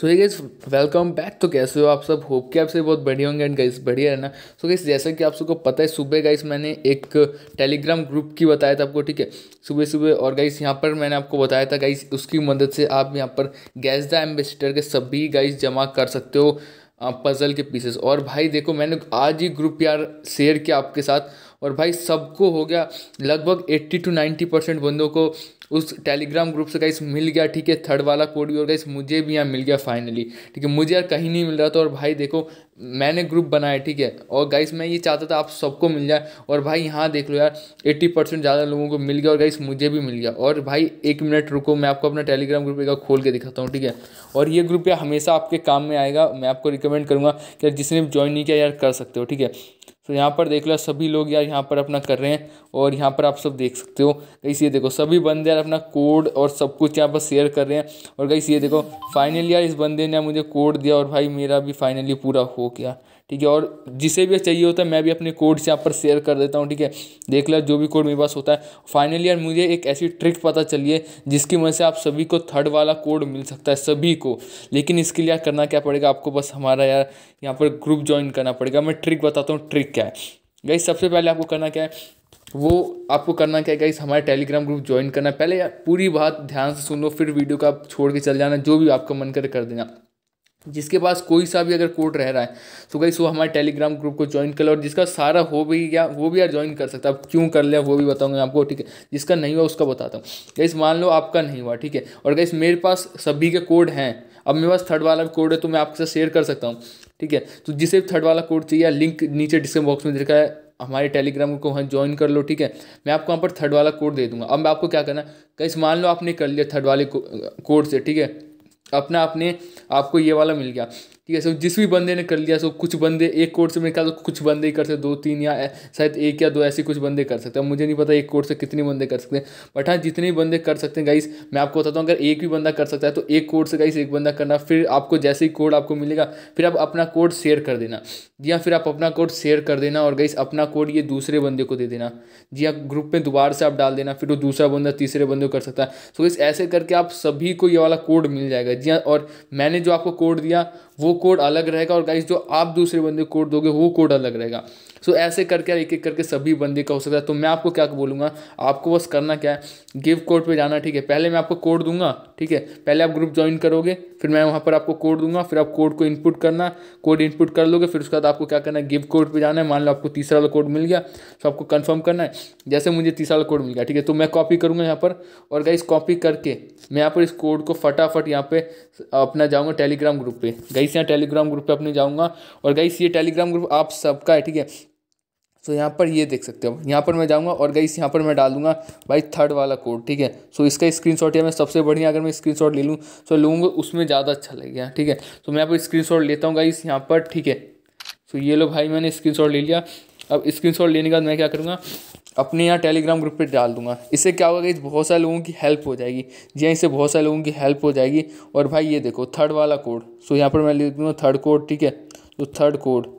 सो ये gas welcome back तो कैसे हो आप सब होप के आप से बहुत बढ़िया होंगे एंड गाइस बढ़िया है ना सो so गैस जैसा कि आप सबको पता है सुबह गाइस मैंने एक टेलीग्राम ग्रुप की बताया था आपको ठीक है सुबह सुबह और गाइस यहाँ पर मैंने आपको बताया था गाइस उसकी मदद से आप यहाँ पर गैस द एम्बेसिडर के सभी गाइस जमा कर सकते हो पज़ल के पीसेस और भाई देखो मैंने आज ही ग्रुप यार शेयर किया आपके साथ और भाई सबको हो गया लगभग एट्टी टू नाइन्टी परसेंट बंदों को उस टेलीग्राम ग्रुप से गाइस मिल गया ठीक है थर्ड वाला कोड भी और गाइस मुझे भी यहाँ मिल गया फाइनली ठीक है मुझे यार कहीं नहीं मिल रहा था और भाई देखो मैंने ग्रुप बनाया ठीक है और गाइस मैं ये चाहता था आप सबको मिल जाए और भाई यहाँ देख लो यार एट्टी परसेंट ज़्यादा लोगों को मिल गया और गाइस मुझे भी मिल गया और भाई एक मिनट रुको मैं आपको अपना टेलीग्राम ग्रुप एक खोल के दिखाता हूँ ठीक है और ये ग्रुप यार हमेशा आपके काम में आएगा मैं आपको रिकमेंड करूँगा कि जिसने भी ज्वाइन नहीं किया यार कर सकते हो ठीक है सो तो यहाँ पर देख लो सभी लोग यार यहाँ पर अपना कर रहे हैं और यहाँ पर आप सब देख सकते हो गई ये देखो सभी बंदे यार अपना कोड और सब कुछ यहाँ पर शेयर कर रहे हैं और गई ये देखो फाइनली यार इस बंदे ने मुझे कोड दिया और भाई मेरा भी फाइनली पूरा हो गया ठीक है और जिसे भी चाहिए होता है मैं भी अपने कोड से यहाँ पर शेयर कर देता हूँ ठीक है देख लो जो भी कोड मेरे पास होता है फाइनली यार मुझे एक ऐसी ट्रिक पता चली है जिसकी वजह से आप सभी को थर्ड वाला कोड मिल सकता है सभी को लेकिन इसके लिए करना क्या पड़ेगा आपको बस हमारा यार यहाँ पर ग्रुप ज्वाइन करना पड़ेगा मैं ट्रिक बताता हूँ ट्रिक क्या है गई सबसे पहले आपको करना क्या है वो आपको करना क्या है गाइस हमारे टेलीग्राम ग्रुप ज्वाइन करना है पहले यार पूरी बात ध्यान से सुन लो फिर वीडियो का आप छोड़ के चल जाना जो भी आपका मन करे कर देना जिसके पास कोई सा भी अगर कोड रह रहा है तो गई वो हमारे टेलीग्राम ग्रुप को ज्वाइन कर लो और जिसका सारा हो भी गया वो भी यार ज्वाइन कर सकता है अब क्यों कर लिया वो भी बताऊंगा आपको ठीक है जिसका नहीं हुआ उसका बताता हूँ गई मान लो आपका नहीं हुआ ठीक है और गई मेरे पास सभी के कोड हैं अब मेरे पास थर्ड वाला भी कोड है तो मैं आपके साथ शेयर कर सकता हूँ ठीक है तो जिसे थर्ड वाला कोड चाहिए लिंक नीचे डिस्क्रिप्शन बॉक्स में देखा है हमारे टेलीग्राम को वहाँ ज्वाइन कर लो ठीक है मैं आपको वहाँ पर थर्ड वाला कोड दे दूंगा अब मैं आपको क्या करना है कहीं मान लो आपने कर लिया थर्ड वाले कोड से ठीक है अपना अपने आपको ये वाला मिल गया ठीक है सो जिस भी बंदे ने कर लिया सो कुछ बंदे एक कोर्ट से मेरे ख्याल कुछ बंदे ही कर सकते दो तीन या शायद एक या दो ऐसे कुछ बंदे कर सकते हैं मुझे नहीं पता एक कोर्ट से कितने बंदे कर सकते हैं बट हाँ जितने भी बंदे कर सकते हैं गाइस मैं आपको बताता हूँ अगर एक भी बंदा कर सकता है तो एक कोड से गाइस एक बंदा करना फिर आपको जैसे ही कोड आपको मिलेगा फिर आप अपना कोड शेयर कर देना जी हाँ फिर आप अपना कोड शेयर कर देना और गाइस अपना कोड ये दूसरे बंदे को दे देना जी हाँ ग्रुप में दोबारा से आप डाल देना फिर वो दूसरा बंदा तीसरे बंदे को कर सकता है सो गाइस ऐसे करके आप सभी को ये वाला कोड मिल जाएगा जी हाँ और मैंने जो आपको कोड दिया वो कोड अलग रहेगा और गाइस जो आप दूसरे बंदे कोड दोगे वो कोड अलग रहेगा सो ऐसे करके एक एक करके सभी बंदी का हो सकता है तो मैं आपको क्या बोलूँगा आपको बस करना क्या है गिव कोड पर जाना ठीक है पहले मैं आपको कोड दूंगा ठीक है पहले आप ग्रुप ज्वाइन करोगे फिर मैं वहाँ पर आपको कोड दूंगा फिर आप कोड को इनपुट करना कोड इनपुट कर लोगे फिर उसके बाद आपको क्या करना है गिव कोड पर जाना है मान लो आपको तीसरा वाला कोड मिल गया तो आपको कन्फर्म करना है जैसे मुझे तीसरा वाला कोड मिल गया ठीक है तो मैं कॉपी करूँगा यहाँ पर और गाइस कॉपी करके मैं यहाँ पर इस कोड को फटाफट यहाँ पर अपना जाऊँगा टेलीग्राम ग्रुप पर गाइस यहाँ टेलीग्राम ग्रुप पर अपने जाऊँगा और गाइस ये टेलीग्राम ग्रुप आप सबका है ठीक है सो यहाँ पर ये देख सकते हो यहाँ पर मैं जाऊँगा और गई यहाँ पर मैं डालूंगा भाई थर्ड वाला कोड ठीक है सो इसका स्क्रीनशॉट या मैं सबसे बढ़िया अगर मैं स्क्रीनशॉट ले लूँ सो लूँगा उसमें ज़्यादा अच्छा लगेगा ठीक है सो मैं यहाँ पर शॉट लेता हूँ गाइस यहाँ पर ठीक है सो ये लो भाई मैंने स्क्रीन ले लिया अब स्क्रीन लेने के बाद मैं क्या करूँगा अपने यहाँ टेलीग्राम ग्रुप पर डाल दूंगा इससे क्या होगा कि बहुत सारे लोगों की हेल्प हो जाएगी जी हाँ इससे बहुत सारे लोगों की हेल्प हो जाएगी और भाई ये देखो थर्ड वाला कोड सो यहाँ पर मैं ले दूँगा थर्ड कोड ठीक है तो थर्ड कोड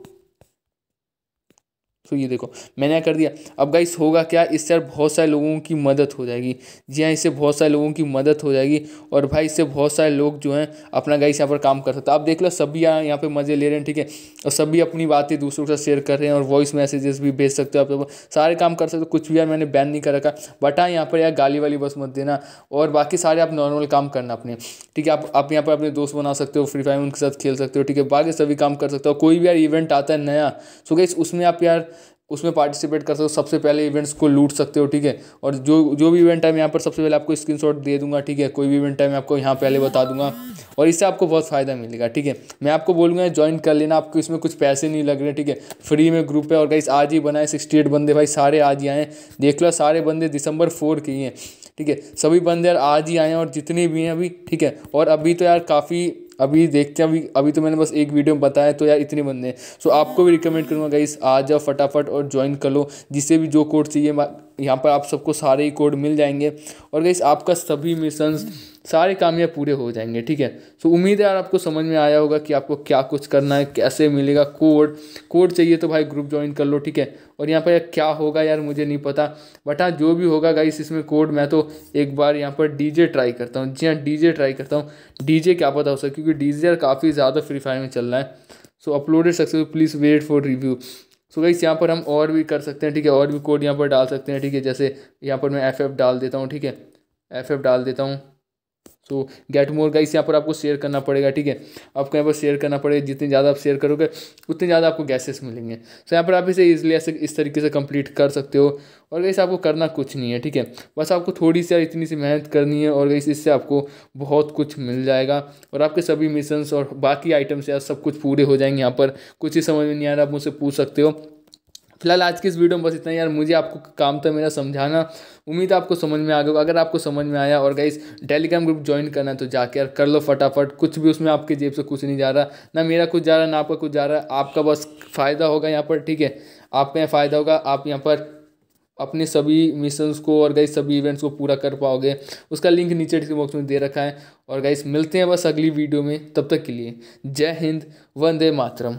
तो ये देखो मैंने कर दिया अब गाइस होगा क्या इससे यार बहुत सारे लोगों की मदद हो जाएगी जी हाँ इससे बहुत सारे लोगों की मदद हो जाएगी और भाई इससे बहुत सारे लोग जो हैं अपना गाइस यहाँ पर काम कर सकते हैं आप देख लो सभी यहाँ यहाँ पर मज़े ले रहे हैं ठीक है और सभी अपनी बातें दूसरों के साथ शेयर कर रहे हैं और वॉइस मैसेजेस भी भेज सकते हो आप तो सारे काम कर सकते हो कुछ भी यार मैंने बैन नहीं कर रखा बट हाँ यहाँ पर यार गाली वाली बस मत देना और बाकी सारे आप नॉर्मल काम करना अपने ठीक है आप आप यहाँ पर अपने दोस्त बना सकते हो फ्री फायर उनके साथ खेल सकते हो ठीक है बाकी सभी काम कर सकते हो कोई भी यार इवेंट आता है नया सो तो गाइस उसमें आप यार उसमें पार्टिसिपेट कर सकते हो सबसे पहले इवेंट्स को लूट सकते हो ठीक है और जो जो भी इवेंट है मैं यहाँ पर सबसे पहले आपको शॉट दे दूंगा ठीक है कोई भी इवेंट है मैं आपको यहाँ पहले बता दूंगा और इससे आपको बहुत फ़ायदा मिलेगा ठीक है मैं आपको बोलूँगा ज्वाइन कर लेना आपको इसमें कुछ पैसे नहीं लग रहे ठीक है फ्री में ग्रुप है और कहीं आज ही बनाए सिक्सटी एट बंदे भाई सारे आज ही आए देख लो सारे बंदे दिसंबर फोर के ही हैं ठीक है सभी बंदे यार आज ही आए हैं और जितने भी हैं अभी ठीक है और अभी तो यार काफ़ी अभी देखते हैं अभी अभी तो मैंने बस एक वीडियो में बताया तो यार इतने बंदे हैं सो आपको भी रिकमेंड करूँगा गाइस आ जाओ फटाफट और ज्वाइन कर लो जिसे भी जो कोड चाहिए यहाँ पर आप सबको सारे ही कोड मिल जाएंगे और गाइस आपका सभी मिशन सारे काम यहाँ पूरे हो जाएंगे ठीक है सो उम्मीद है यार आपको समझ में आया होगा कि आपको क्या कुछ करना है कैसे मिलेगा कोड कोड चाहिए तो भाई ग्रुप ज्वाइन कर लो ठीक है और यहाँ पर यार क्या होगा यार मुझे नहीं पता बट हाँ जो भी होगा गाइस इसमें कोड मैं तो एक बार यहाँ पर डीजे ट्राई करता हूँ जी हाँ डीजे ट्राई करता हूँ डीजे क्या पता हो सकता क्योंकि डीजे यार काफ़ी ज़्यादा फ्री फायर में चल रहा है so uploaded successful please wait for review so guys यहाँ पर हम और भी कर सकते हैं ठीक है और भी कोड यहाँ पर डाल सकते हैं ठीक है जैसे यहाँ पर मैं एफ एफ डाल देता हूँ ठीक है एफ एफ डाल देता हूँ सो गेट मोर गाइस यहाँ पर आपको शेयर करना पड़ेगा ठीक है आपको यहाँ पर शेयर करना पड़ेगा जितने ज़्यादा आप शेयर करोगे उतने ज़्यादा आपको गैसेस मिलेंगे सो so, यहाँ पर आप इसे ईजिली ऐसे इस तरीके से कंप्लीट कर सकते हो और गैस आपको करना कुछ नहीं है ठीक है बस आपको थोड़ी सी इतनी सी मेहनत करनी है और गैस इससे आपको बहुत कुछ मिल जाएगा और आपके सभी मिशंस और बाकी आइटम्स यार सब कुछ पूरे हो जाएंगे यहाँ पर कुछ ही समझ में नहीं आ रहा आप मुझसे पूछ सकते हो फिलहाल आज की इस वीडियो में बस इतना यार मुझे आपको काम था तो मेरा समझाना उम्मीद है आपको समझ में आ गया अगर आपको समझ में आया और गाइस टेलीग्राम ग्रुप ज्वाइन करना है तो जाके यार कर लो फटाफट कुछ भी उसमें आपकी जेब से कुछ नहीं जा रहा ना मेरा कुछ जा रहा ना आपका कुछ जा रहा आपका बस फ़ायदा होगा यहाँ पर ठीक है आपका यहाँ फ़ायदा होगा आप यहाँ पर अपने सभी मिशंस को और गाइस सभी इवेंट्स को पूरा कर पाओगे उसका लिंक नीचे डिस्क्रिप्शन बॉक्स में दे रखा है और गाइस मिलते हैं बस अगली वीडियो में तब तक के लिए जय हिंद वंदे मातरम